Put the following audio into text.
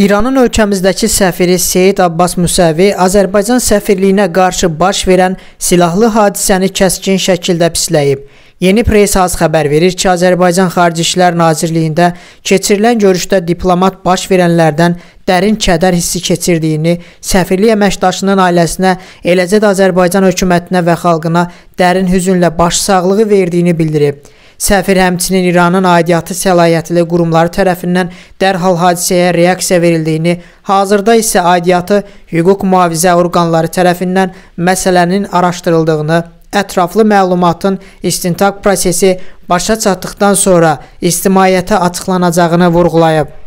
İranın ölkəmizdəki səfiri Seyid Abbas Müsəvi Azərbaycan səfirliyinə qarşı baş verən silahlı hadisəni kəskin şəkildə pisləyib. Yeni Press xəbər verir ki, Azərbaycan Xarici İşlər Nazirliyində keçirilən görüşdə diplomat baş verənlərdən dərin kədər hissi keçirdiyini, səfirlik əməkdaşının ailəsinə, eləcə də Azərbaycan hökumətinə və xalqına dərin hüzünlə başsağlığı verdiyini bildirib. Səfir həmçinin İranın aidiyyatı səlahiyyətli qurumları tərəfindən dərhal hadisəyə reaksiya verildiyini, hazırda isə aidiyyatı hüquq mühafizə orqanları tərəfindən məsələnin araşdırıldığını ətraflı məlumatın istintaq prosesi başa çatdıqdan sonra ictimaiyyətə açıqlanacağını vurğulayıb.